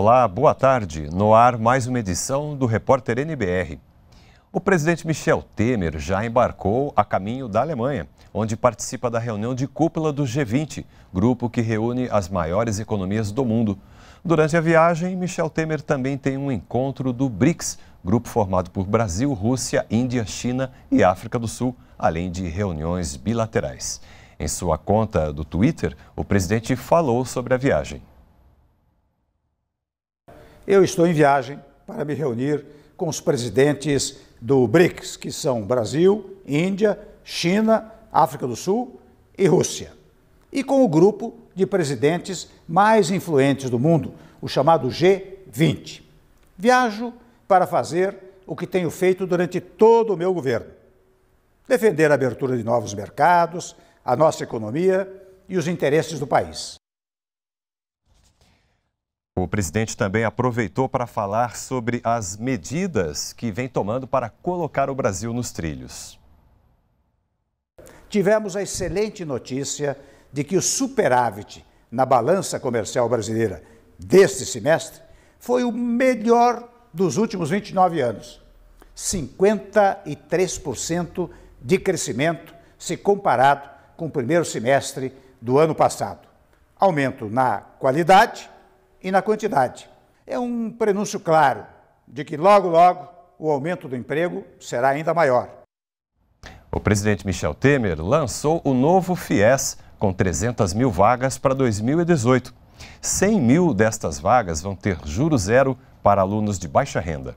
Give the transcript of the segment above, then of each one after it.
Olá, boa tarde. No ar, mais uma edição do Repórter NBR. O presidente Michel Temer já embarcou a caminho da Alemanha, onde participa da reunião de cúpula do G20, grupo que reúne as maiores economias do mundo. Durante a viagem, Michel Temer também tem um encontro do BRICS, grupo formado por Brasil, Rússia, Índia, China e África do Sul, além de reuniões bilaterais. Em sua conta do Twitter, o presidente falou sobre a viagem eu estou em viagem para me reunir com os presidentes do BRICS, que são Brasil, Índia, China, África do Sul e Rússia, e com o grupo de presidentes mais influentes do mundo, o chamado G20. Viajo para fazer o que tenho feito durante todo o meu governo: defender a abertura de novos mercados, a nossa economia e os interesses do país. O presidente também aproveitou para falar sobre as medidas que vem tomando para colocar o Brasil nos trilhos. Tivemos a excelente notícia de que o superávit na balança comercial brasileira deste semestre foi o melhor dos últimos 29 anos. 53% de crescimento se comparado com o primeiro semestre do ano passado. Aumento na qualidade e na quantidade. É um prenúncio claro de que logo, logo, o aumento do emprego será ainda maior. O presidente Michel Temer lançou o novo FIES, com 300 mil vagas para 2018. 100 mil destas vagas vão ter juro zero para alunos de baixa renda.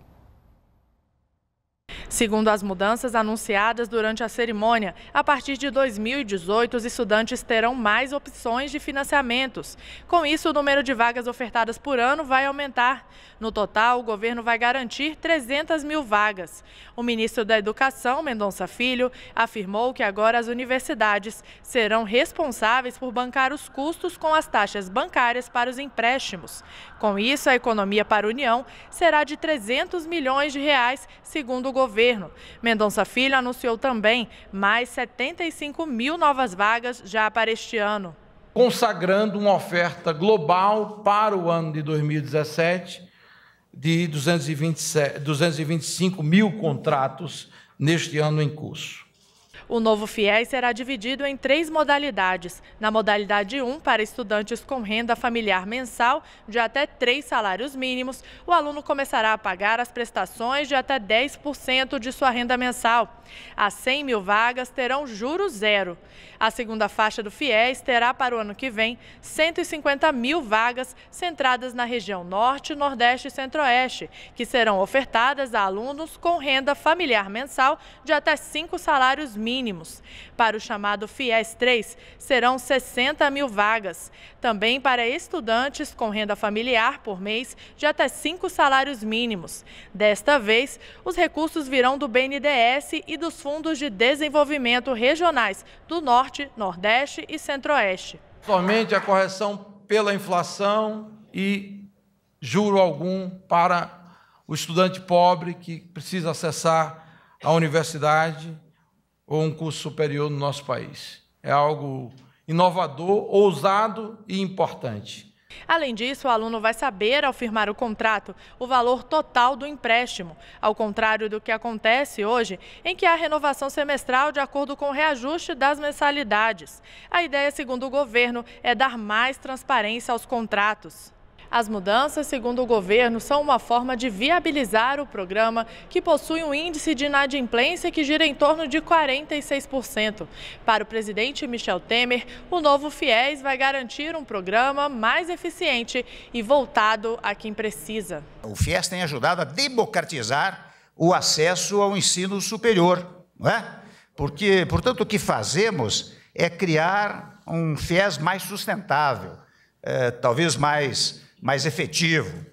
Segundo as mudanças anunciadas durante a cerimônia, a partir de 2018 os estudantes terão mais opções de financiamentos. Com isso, o número de vagas ofertadas por ano vai aumentar. No total, o governo vai garantir 300 mil vagas. O ministro da Educação, Mendonça Filho, afirmou que agora as universidades serão responsáveis por bancar os custos com as taxas bancárias para os empréstimos. Com isso, a economia para a União será de 300 milhões de reais, segundo o governo governo. Mendonça Filho anunciou também mais 75 mil novas vagas já para este ano. Consagrando uma oferta global para o ano de 2017 de 227, 225 mil contratos neste ano em curso. O novo FIES será dividido em três modalidades. Na modalidade 1, para estudantes com renda familiar mensal de até três salários mínimos, o aluno começará a pagar as prestações de até 10% de sua renda mensal. As 100 mil vagas terão juro zero. A segunda faixa do FIES terá para o ano que vem 150 mil vagas centradas na região Norte, Nordeste e Centro-Oeste, que serão ofertadas a alunos com renda familiar mensal de até cinco salários mínimos mínimos. Para o chamado FIES 3, serão 60 mil vagas. Também para estudantes com renda familiar por mês de até cinco salários mínimos. Desta vez, os recursos virão do BNDES e dos Fundos de Desenvolvimento Regionais do Norte, Nordeste e Centro-Oeste. Somente a correção pela inflação e juro algum para o estudante pobre que precisa acessar a universidade ou um curso superior no nosso país. É algo inovador, ousado e importante. Além disso, o aluno vai saber, ao firmar o contrato, o valor total do empréstimo, ao contrário do que acontece hoje, em que há renovação semestral de acordo com o reajuste das mensalidades. A ideia, segundo o governo, é dar mais transparência aos contratos. As mudanças, segundo o governo, são uma forma de viabilizar o programa, que possui um índice de inadimplência que gira em torno de 46%. Para o presidente Michel Temer, o novo FIES vai garantir um programa mais eficiente e voltado a quem precisa. O FIES tem ajudado a democratizar o acesso ao ensino superior, não é? Porque, portanto, o que fazemos é criar um FIES mais sustentável, é, talvez mais mais efetivo,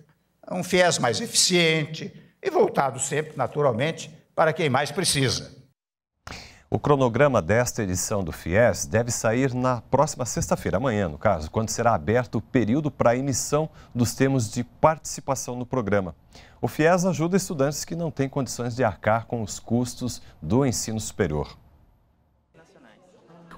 um FIES mais eficiente e voltado sempre, naturalmente, para quem mais precisa. O cronograma desta edição do FIES deve sair na próxima sexta-feira, amanhã, no caso, quando será aberto o período para a emissão dos termos de participação no programa. O FIES ajuda estudantes que não têm condições de arcar com os custos do ensino superior.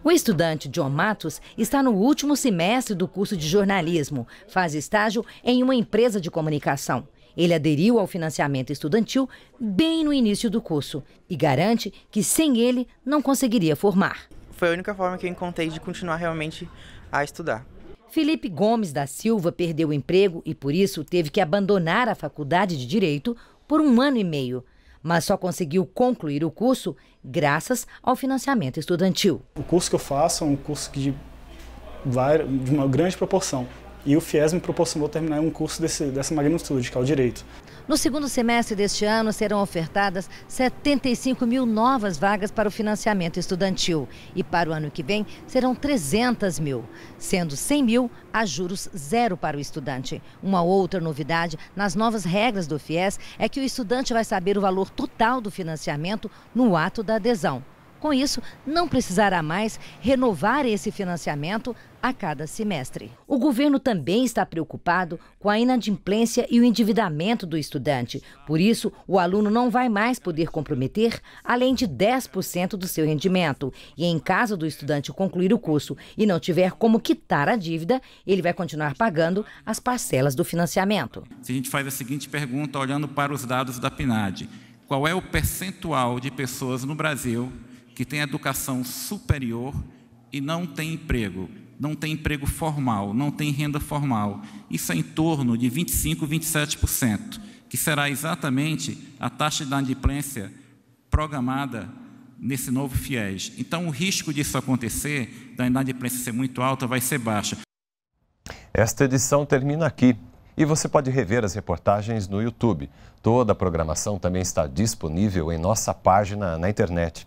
O estudante John Matos está no último semestre do curso de jornalismo, faz estágio em uma empresa de comunicação. Ele aderiu ao financiamento estudantil bem no início do curso e garante que sem ele não conseguiria formar. Foi a única forma que eu encontrei de continuar realmente a estudar. Felipe Gomes da Silva perdeu o emprego e por isso teve que abandonar a faculdade de direito por um ano e meio mas só conseguiu concluir o curso graças ao financiamento estudantil. O curso que eu faço é um curso de, de uma grande proporção. E o FIES me proporcionou terminar um curso desse, dessa magnitude, que é o Direito. No segundo semestre deste ano, serão ofertadas 75 mil novas vagas para o financiamento estudantil. E para o ano que vem, serão 300 mil, sendo 100 mil a juros zero para o estudante. Uma outra novidade nas novas regras do FIES é que o estudante vai saber o valor total do financiamento no ato da adesão. Com isso, não precisará mais renovar esse financiamento a cada semestre. O governo também está preocupado com a inadimplência e o endividamento do estudante. Por isso, o aluno não vai mais poder comprometer além de 10% do seu rendimento. E em caso do estudante concluir o curso e não tiver como quitar a dívida, ele vai continuar pagando as parcelas do financiamento. Se a gente faz a seguinte pergunta, olhando para os dados da PNAD, qual é o percentual de pessoas no Brasil que tem educação superior e não tem emprego, não tem emprego formal, não tem renda formal. Isso é em torno de 25, 27%, que será exatamente a taxa de inadimplência programada nesse novo FIES. Então, o risco disso acontecer, da inadimplência ser muito alta, vai ser baixa. Esta edição termina aqui. E você pode rever as reportagens no YouTube. Toda a programação também está disponível em nossa página na internet.